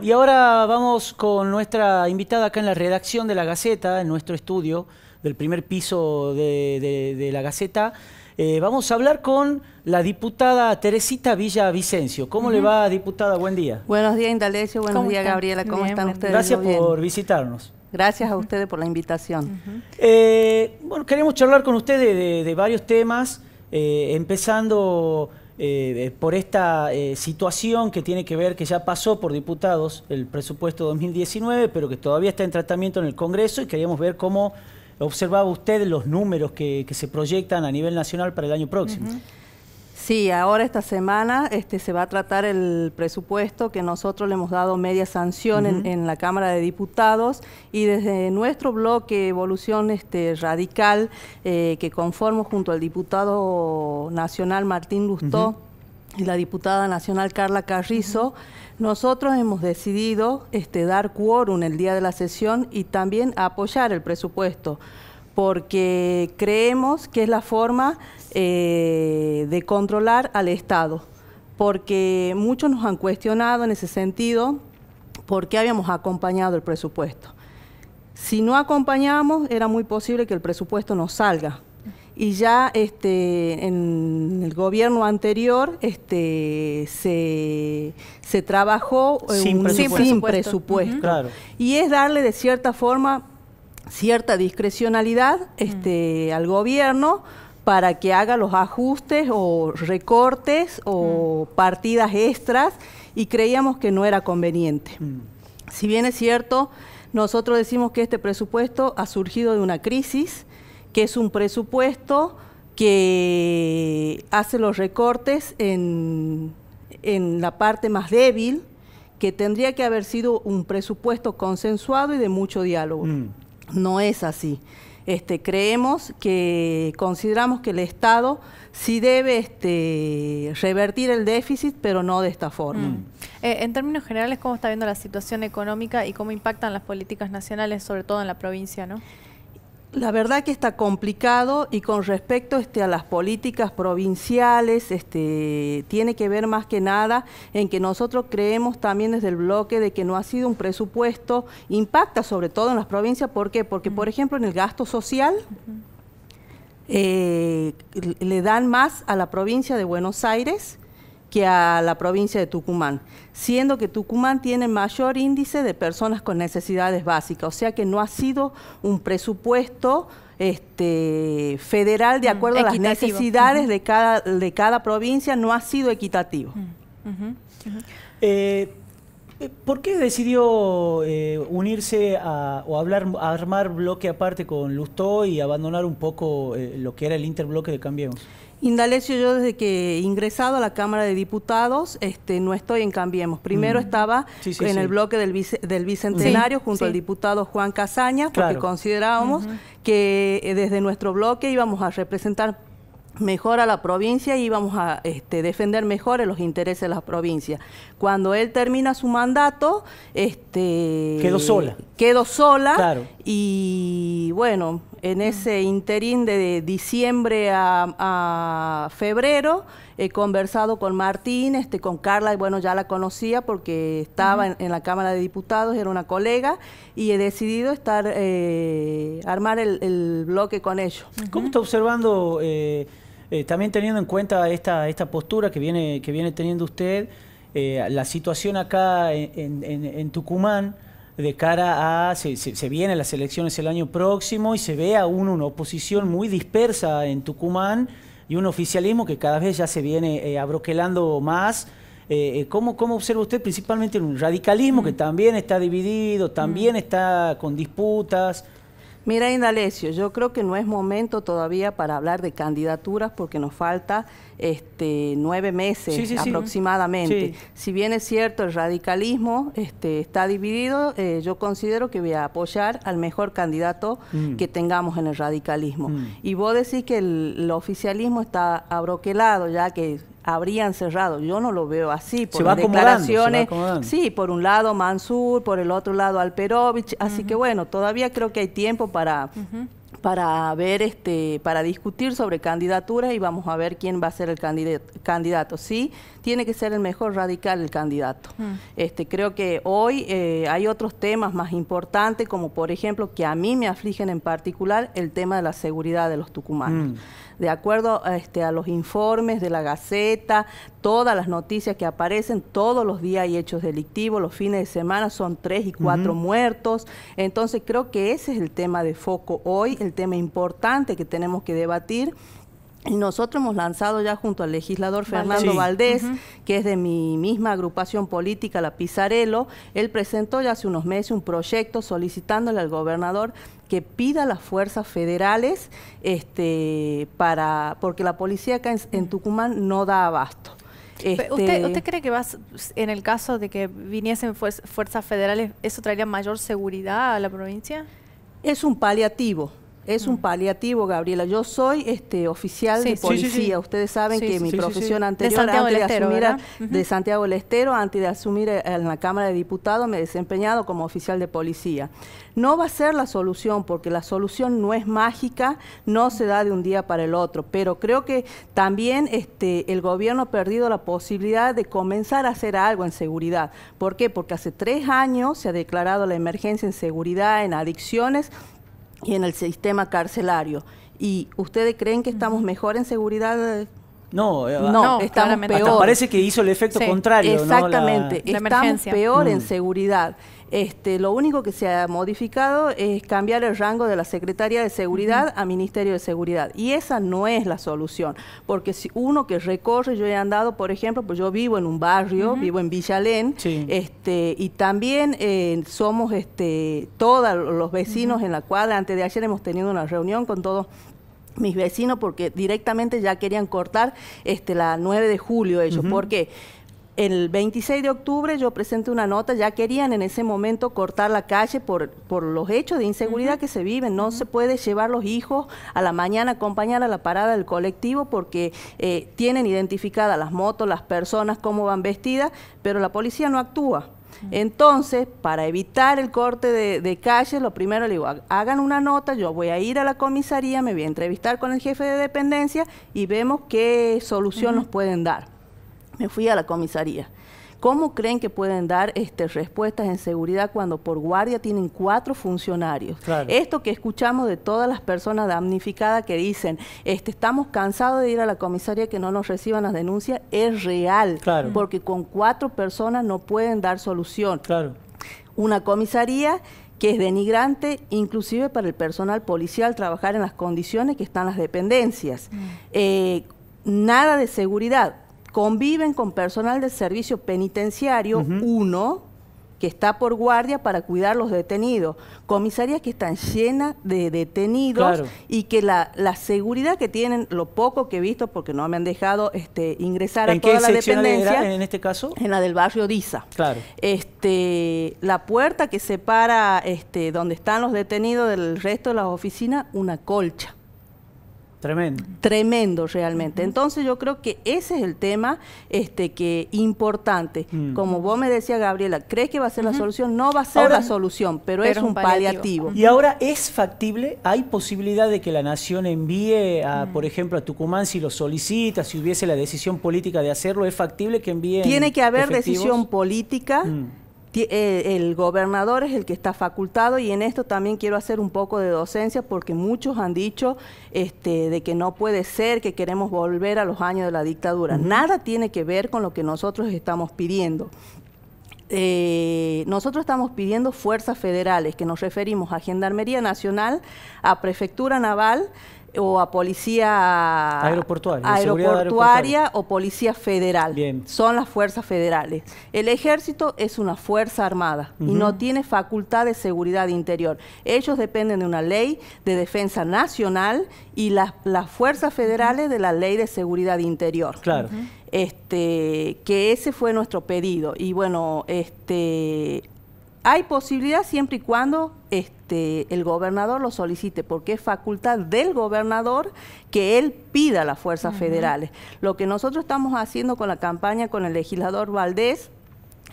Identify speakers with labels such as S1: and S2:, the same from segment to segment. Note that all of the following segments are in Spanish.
S1: y ahora vamos con nuestra invitada acá en la redacción de La Gaceta, en nuestro estudio del primer piso de, La Gaceta. Eh, vamos a hablar con la diputada Teresita Villa Vicencio. ¿Cómo le va, diputada? Buen día.
S2: Buenos días, Indalecio. Buenos días, Gabriela. ¿Cómo están ustedes? Gracias
S1: por visitarnos.
S2: Gracias a ustedes por la invitación.
S1: Eh, bueno, queremos charlar con ustedes de, varios temas, eh, empezando... Eh, eh, por esta eh, situación que tiene que ver que ya pasó por diputados el presupuesto 2019, pero que todavía está en tratamiento en el Congreso y queríamos ver cómo observaba usted los números que, se proyectan a nivel nacional para el año próximo.
S2: Sí, ahora esta semana este, se va a tratar el presupuesto que nosotros le hemos dado media sanción en, la Cámara de Diputados y desde nuestro bloque Evolución este, Radical eh, que conformo junto al diputado nacional Martín Lustó y la diputada nacional Carla Carrizo, Nosotros hemos decidido este, dar quórum el día de la sesión y también apoyar el presupuesto porque creemos que es la forma eh, de controlar al Estado, porque muchos nos han cuestionado en ese sentido por qué habíamos acompañado el presupuesto. Si no acompañamos, era muy posible que el presupuesto no salga. Y ya este, en el gobierno anterior este, se, trabajó eh, sin presupuesto. Sin presupuesto. Y es darle de cierta forma cierta discrecionalidad mm. este, al gobierno para que haga los ajustes o recortes o mm. partidas extras y creíamos que no era conveniente. Mm. Si bien es cierto, nosotros decimos que este presupuesto ha surgido de una crisis, que es un presupuesto que hace los recortes en, la parte más débil, que tendría que haber sido un presupuesto consensuado y de mucho diálogo. No es así. Este, creemos que consideramos que el Estado sí debe este, revertir el déficit, pero no de esta forma. Mm. Eh, en términos generales, ¿cómo está viendo la situación económica y cómo impactan las políticas nacionales, sobre todo en la provincia? ¿no? La verdad que está complicado y con respecto este, a las políticas provinciales, este, tiene que ver más que nada en que nosotros creemos también desde el bloque de que no ha sido un presupuesto, impacta sobre todo en las provincias, ¿por qué? Porque, por ejemplo, en el gasto social... Eh, le dan más a la provincia de Buenos Aires que a la provincia de Tucumán, siendo que Tucumán tiene mayor índice de personas con necesidades básicas, o sea que no ha sido un presupuesto este, federal de mm, acuerdo a las necesidades de, cada, de cada provincia, no ha sido equitativo. Mm,
S1: eh, eh, ¿Por qué decidió eh, unirse a, o hablar, armar bloque aparte con Lustó y abandonar un poco lo que era el interbloque de Cambiemos? Indalecio, yo desde
S2: que he ingresado a la Cámara de Diputados, este, no estoy en Cambiemos. Primero mm. estaba en el bloque del, Bicentenario junto al diputado Juan Casaña, porque considerábamos que eh, desde nuestro bloque íbamos a representar Mejora la provincia y vamos a este, defender mejor los intereses de la provincia. Cuando él termina su mandato, este quedó sola. Quedó sola. Y bueno, en ese interín de diciembre a, febrero he conversado con Martín, este, con Carla, y bueno, ya la conocía porque estaba en, la Cámara de Diputados, era una colega, y he decidido estar eh, armar el, bloque con ellos.
S1: ¿Cómo está observando eh, eh, también teniendo en cuenta esta, esta postura que viene, que viene teniendo usted, eh, la situación acá en, en, Tucumán de cara a, se, se, vienen las elecciones el año próximo y se ve aún una oposición muy dispersa en Tucumán y un oficialismo que cada vez ya se viene eh, abroquelando más. ¿cómo, ¿Cómo observa usted principalmente un radicalismo que mm. también está dividido, también mm. está con disputas? Mira, Indalecio,
S2: yo creo que no es momento todavía para hablar de candidaturas porque nos falta este, nueve meses aproximadamente. Si bien es cierto, el radicalismo este, está dividido, eh, yo considero que voy a apoyar al mejor candidato mm. que tengamos en el radicalismo. Mm. Y vos decís que el oficialismo está abroquelado, ya que habrían cerrado. Yo no lo veo así por declaraciones. sí, por un lado Mansur, por el otro lado Alperovich. Así que bueno, todavía creo que hay tiempo para. para ver este para discutir sobre candidaturas y vamos a ver quién va a ser el candidato. Sí, tiene que ser el mejor radical el candidato. Mm. Este, creo que hoy eh, hay otros temas más importantes, como por ejemplo, que a mí me afligen en particular, el tema de la seguridad de los tucumanos. Mm. De acuerdo este, a, los informes de la Gaceta, todas las noticias que aparecen, todos los días hay hechos delictivos, los fines de semana son tres y cuatro muertos. Entonces creo que ese es el tema de foco hoy, el tema importante que tenemos que debatir nosotros hemos lanzado ya junto al legislador Fernando Valdés, que es de mi misma agrupación política, la Pizarelo, él presentó ya hace unos meses un proyecto solicitándole al gobernador que pida a las fuerzas federales este, para, porque la policía acá en, mm. Tucumán no da abasto. Este, ¿Usted, cree que vas, en el caso de que viniesen fuerzas federales, eso traería mayor seguridad a la provincia? Es un paliativo. Es un mm. paliativo, Gabriela. Yo soy este oficial de policía. Ustedes saben que mi profesión anterior, antes de asumir de Santiago del Estero, antes de asumir en la Cámara de Diputados, me he desempeñado como oficial de policía. No va a ser la solución, porque la solución no es mágica, no se da de un día para el otro. Pero creo que también este el gobierno ha perdido la posibilidad de comenzar a hacer algo en seguridad. ¿Por qué? Porque hace tres años se ha declarado la emergencia en seguridad, en adicciones y en el sistema carcelario. ¿Y ustedes creen que estamos mejor en seguridad?
S1: No, eh, no, estamos peor. parece que hizo el efecto contrario. Exactamente, estamos peor en mm.
S2: seguridad. Este, lo único que se ha modificado es cambiar el rango de la Secretaría de Seguridad a Ministerio de Seguridad. Y esa no es la solución, porque si uno que recorre, yo he andado, por ejemplo, pues yo vivo en un barrio, vivo en Villalén, este, y también eh, somos este, todos los vecinos en la cual Antes de ayer hemos tenido una reunión con todos mis vecinos porque directamente ya querían cortar este la 9 de julio ellos. porque ¿Por qué? el 26 de octubre yo presenté una nota, ya querían en ese momento cortar la calle por, por los hechos de inseguridad que se viven. No se puede llevar los hijos a la mañana, acompañar a la parada del colectivo porque eh, tienen identificadas las motos, las personas, cómo van vestidas, pero la policía no actúa. Entonces, para evitar el corte de, calle, lo primero le digo, hagan una nota, yo voy a ir a la comisaría, me voy a entrevistar con el jefe de dependencia y vemos qué solución nos pueden dar. Me fui a la comisaría. ¿Cómo creen que pueden dar este, respuestas en seguridad cuando por guardia tienen cuatro funcionarios? Esto que escuchamos de todas las personas damnificadas que dicen, este, estamos cansados de ir a la comisaría que no nos reciban las denuncias, es real, porque con cuatro personas no pueden dar solución. Una comisaría que es denigrante inclusive para el personal policial trabajar en las condiciones que están las dependencias. Mm. Eh, nada de seguridad conviven con personal del servicio penitenciario, uno, que está por guardia para cuidar los detenidos, comisarías que están llenas de detenidos y que la, seguridad que tienen, lo poco que he visto, porque no me han dejado este, ingresar a toda la dependencia. en este caso? En la del barrio Diza. Este, la puerta que separa este, donde están los detenidos del resto de las oficinas, una colcha. Tremendo. Tremendo realmente. Entonces yo creo que ese es el tema este que importante. Mm. Como vos me decías, Gabriela, ¿crees que va a ser la solución? No va a ser la solución, pero, es un paliativo. Y
S1: ahora es factible, hay posibilidad de que la nación envíe, mm. por ejemplo, a Tucumán si lo solicita, si hubiese la decisión política de hacerlo, es factible que envíe... Tiene que haber decisión
S2: política. Mm. Eh, el gobernador es el que está facultado y en esto también quiero hacer un poco de docencia porque muchos han dicho este, de que no puede ser que queremos volver a los años de la dictadura. Nada tiene que ver con lo que nosotros estamos pidiendo. Eh, nosotros estamos pidiendo fuerzas federales, que nos referimos a Gendarmería Nacional, a Prefectura Naval, o a policía aeroportuaria, o policía federal. Bien. Son las fuerzas federales. El ejército es una fuerza armada y no tiene facultad de seguridad interior. Ellos dependen de una ley de defensa nacional y las, las fuerzas federales de la ley de seguridad interior. Claro. Este, que ese fue nuestro pedido. Y bueno, este, hay posibilidad siempre y cuando este, el gobernador lo solicite, porque es facultad del gobernador que él pida a las fuerzas federales. Lo que nosotros estamos haciendo con la campaña con el legislador Valdés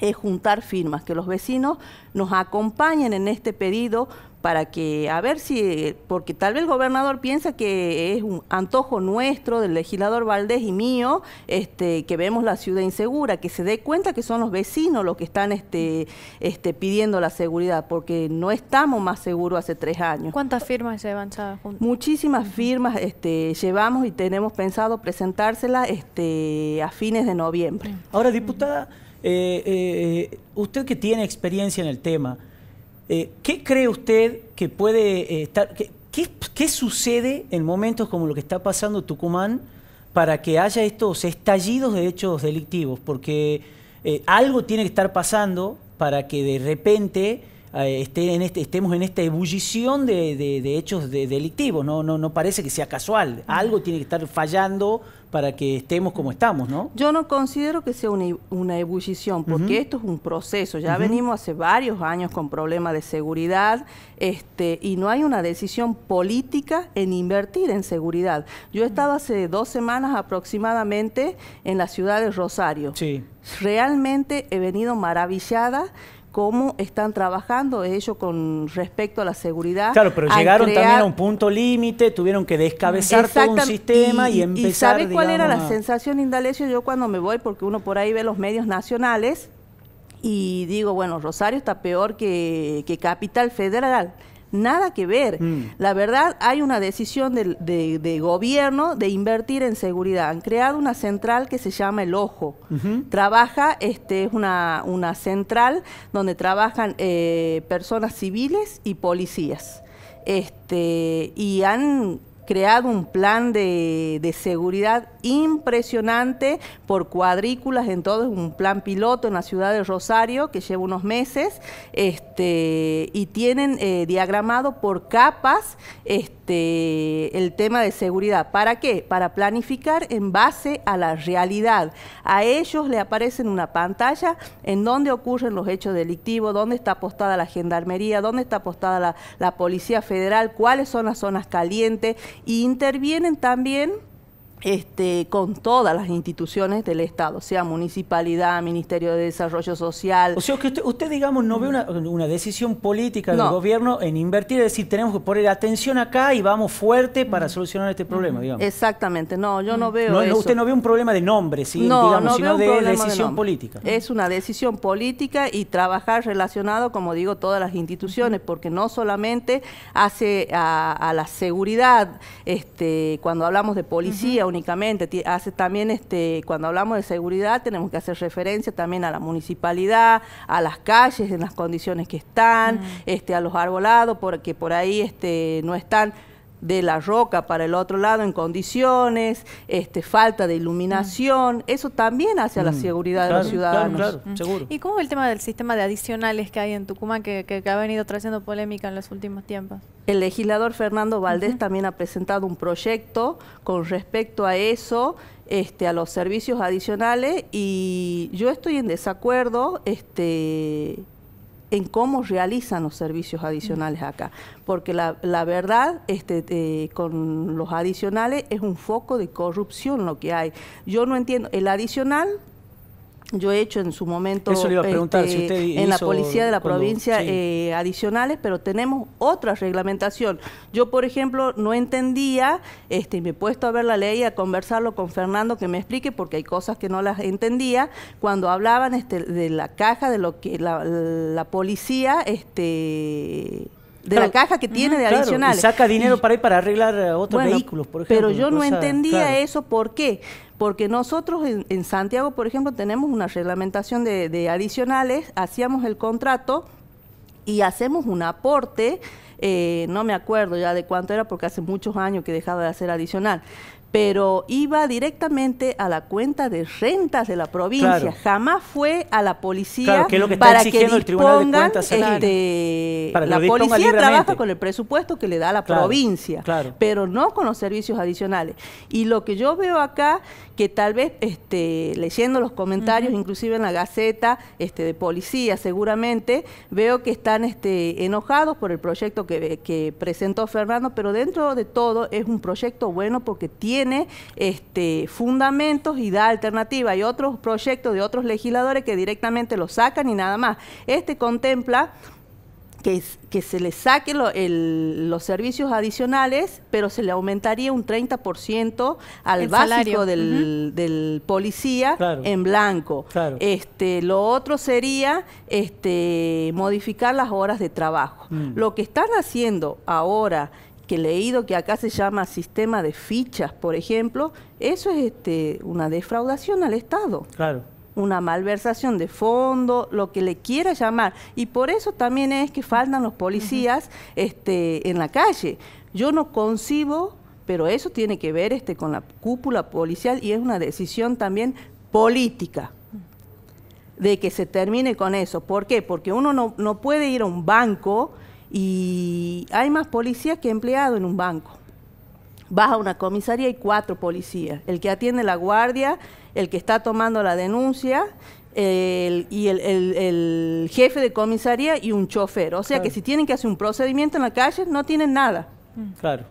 S2: es juntar firmas, que los vecinos nos acompañen en este pedido para que, a ver si, porque tal vez el gobernador piensa que es un antojo nuestro, del legislador Valdés y mío, este, que vemos la ciudad insegura, que se dé cuenta que son los vecinos los que están este, este, pidiendo la seguridad, porque no estamos más seguros hace tres años. ¿Cuántas firmas llevan, juntos? Muchísimas firmas este, llevamos y tenemos pensado presentárselas este,
S1: a fines de noviembre. Ahora, diputada, eh, eh, eh, usted que tiene experiencia en el tema, eh, ¿Qué cree usted que puede eh, estar... ¿qué, sucede en momentos como lo que está pasando en Tucumán para que haya estos estallidos de hechos delictivos? Porque eh, algo tiene que estar pasando para que de repente este, estemos en esta ebullición de, hechos delictivos. No, no, no parece que sea casual. Algo tiene que estar fallando para que estemos como estamos, ¿no?
S2: Yo no considero que sea una, e-, ebullición, porque esto es un proceso. Ya venimos hace varios años con problemas de seguridad este, y no hay una decisión política en invertir en seguridad. Yo he estado hace dos semanas aproximadamente en la ciudad de Rosario. Sí. Realmente he venido maravillada cómo están trabajando ellos con respecto a la seguridad. Claro, pero llegaron también a un
S1: punto límite, tuvieron que descabezar todo un sistema y, y empezar. ¿Y sabes cuál era la
S2: sensación, Indalecio? Yo cuando me voy, porque uno por ahí ve los medios nacionales y digo, bueno, Rosario está peor que, que Capital Federal nada que ver. Mm. La verdad, hay una decisión de, gobierno de invertir en seguridad. Han creado una central que se llama El Ojo. Trabaja, este, es una, una central donde trabajan eh, personas civiles y policías. Este, y han creado un plan de, seguridad impresionante por cuadrículas en todo, un plan piloto en la ciudad de Rosario que lleva unos meses, este, y tienen eh, diagramado por capas este, el tema de seguridad. ¿Para qué? Para planificar en base a la realidad. A ellos le en una pantalla en donde ocurren los hechos delictivos, dónde está apostada la gendarmería, dónde está apostada la, la Policía Federal, cuáles son las zonas calientes, y intervienen también este, con todas las instituciones del Estado, sea municipalidad, Ministerio de Desarrollo Social. O sea,
S1: que usted, digamos, no ve una, decisión política del gobierno en invertir, es decir, tenemos que poner atención acá y vamos fuerte para mm. solucionar este problema, mm. digamos.
S2: Exactamente, no, yo mm. no veo Usted no
S1: ve un problema de nombre, digamos, sino de decisión política. Es
S2: una decisión política y trabajar relacionado, como digo, todas las instituciones, porque no solamente hace a, la seguridad, este, cuando hablamos de policía, únicamente. Hace también, este, cuando hablamos de seguridad, tenemos que hacer referencia también a la municipalidad, a las calles, en las condiciones que están, mm. este, a los arbolados, porque por ahí este, no están de la roca para el otro lado en condiciones, este, falta de iluminación, mm. eso también hace a la mm. seguridad de los ciudadanos. Claro, claro, mm. seguro. ¿Y cómo es el tema del sistema de adicionales que hay en Tucumán que, ha venido trayendo polémica en los últimos tiempos? El legislador Fernando Valdés también ha presentado un proyecto con respecto a eso, este, a los servicios adicionales, y yo estoy en desacuerdo, este, en cómo realizan los servicios adicionales acá, porque la, verdad este, eh, con los adicionales es un foco de corrupción lo que hay. Yo no entiendo, el adicional yo he hecho en su momento este, en la policía de la provincia eh, adicionales, pero tenemos otra reglamentación. Yo, por ejemplo, no entendía, este, me he puesto a ver la ley, a conversarlo con Fernando que me explique, porque hay cosas que no las entendía, cuando hablaban este, de la caja, de lo que la, policía... Este, de la caja que tiene de adicionales. saca dinero para ir para arreglar eh, otros vehículos, por ejemplo. Pero yo no entendía eso, ¿por qué? porque nosotros en, Santiago, por ejemplo, tenemos una reglamentación de, adicionales, hacíamos el contrato y hacemos un aporte eh, no me acuerdo ya de cuánto era porque hace muchos años que dejaba de hacer adicional, pero iba directamente a la cuenta de rentas de la provincia. Jamás fue a la policía que para que el de este, la policía trabaja con el presupuesto que le da la provincia, pero no con los servicios adicionales. Y lo que yo veo acá, que tal vez este, leyendo los comentarios, inclusive en la Gaceta este, de Policía, seguramente, veo que están enojados por el proyecto que presentó Fernando, pero dentro de todo es un proyecto bueno porque tiene tiene este, fundamentos y da alternativa. Hay otros proyectos de otros legisladores que directamente lo sacan y nada más. Este contempla que, que, se le saquen los servicios adicionales, pero se le aumentaría un 30% al básico Del, policía en blanco. Este, lo otro sería este, modificar las horas de trabajo. Mm. Lo que están haciendo ahora he leído que acá se llama sistema de fichas, por ejemplo, eso es este, una defraudación al Estado. Claro. Una malversación de fondo, lo que le quiera llamar. Y por eso también es que faltan los policías este, en la calle. Yo no concibo, pero eso tiene que ver este, con la cúpula policial y es una decisión también política de que se termine con eso. ¿Por qué? Porque uno no puede ir a un banco y hay más policías que empleados en un banco. Vas a una comisaría y cuatro policías. El que atiende la guardia, el que está tomando la denuncia, el, y el, jefe de comisaría y un chofer. O sea que si tienen que hacer un procedimiento en la calle, no tienen nada. Mm. Claro.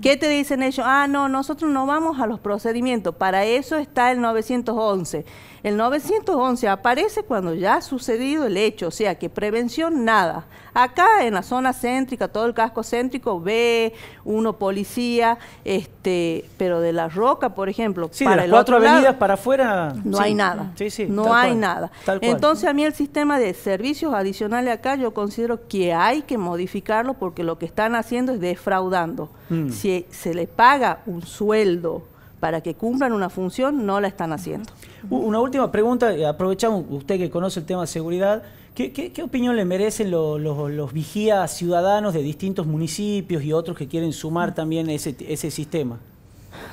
S2: ¿Qué te dicen ellos? Ah, no, nosotros no vamos a los procedimientos. Para eso está el 911. El 911 aparece cuando ya ha sucedido el hecho, o sea que prevención nada. Acá en la zona céntrica, todo el casco céntrico ve uno policía, este, pero de la roca, por ejemplo, sí, de las cuatro avenidas
S1: para afuera no hay nada. no hay nada. Entonces
S2: a mí el sistema de servicios adicionales acá yo considero que hay que modificarlo porque lo que están haciendo es defraudando. Mm que se les paga un sueldo para que cumplan una función, no la están haciendo.
S1: Una última pregunta, aprovechamos, usted que conoce el tema de seguridad, ¿qué, opinión le merecen los, vigías ciudadanos de distintos municipios y otros que quieren sumar también ese, sistema?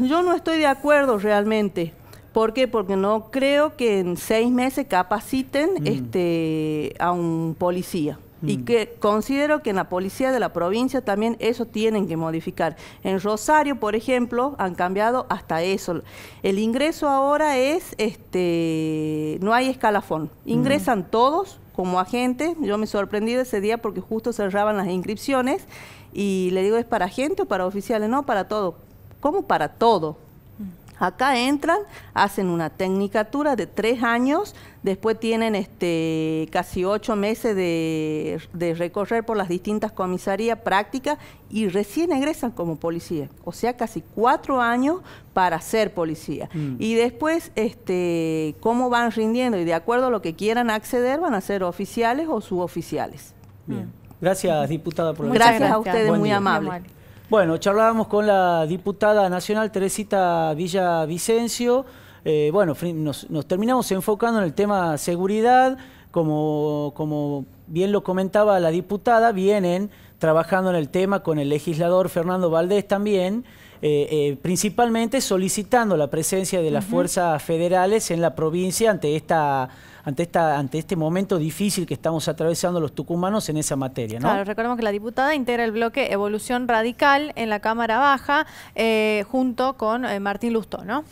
S2: Yo no estoy de acuerdo realmente. ¿Por qué? Porque no creo que en seis meses capaciten mm. este, a un policía y mm. que considero que en la policía de la provincia también eso tienen que modificar. En Rosario, por ejemplo, han cambiado hasta eso. El ingreso ahora es, este, no hay escalafón, ingresan mm. todos como agentes, yo me sorprendí ese día porque justo cerraban las inscripciones y le digo, ¿es para agente o para oficiales? No, para todo. ¿Cómo para todo? Acá entran, hacen una tecnicatura de tres años, después tienen este, casi ocho meses de, recorrer por las distintas comisarías prácticas y recién egresan como policía. O sea, casi cuatro años para ser policía. Mm. Y después, este, cómo van rindiendo y de acuerdo a lo que quieran acceder, van a ser oficiales o suboficiales.
S1: Bien. Mm. Gracias, diputada, por Gracias, gracias a ustedes, muy amable. Bueno, charlábamos con la diputada nacional Teresita Villavicencio. Eh, bueno, nos, terminamos enfocando en el tema seguridad. Como, como bien lo comentaba la diputada, vienen trabajando en el tema con el legislador Fernando Valdés también. Eh, eh, principalmente solicitando la presencia de las fuerzas federales en la provincia ante esta ante, esta, ante este momento difícil que estamos atravesando los tucumanos en esa materia. ¿no? Claro,
S2: recordemos que la diputada integra el bloque Evolución Radical en la Cámara Baja eh, junto con eh, Martín Lustó, ¿no?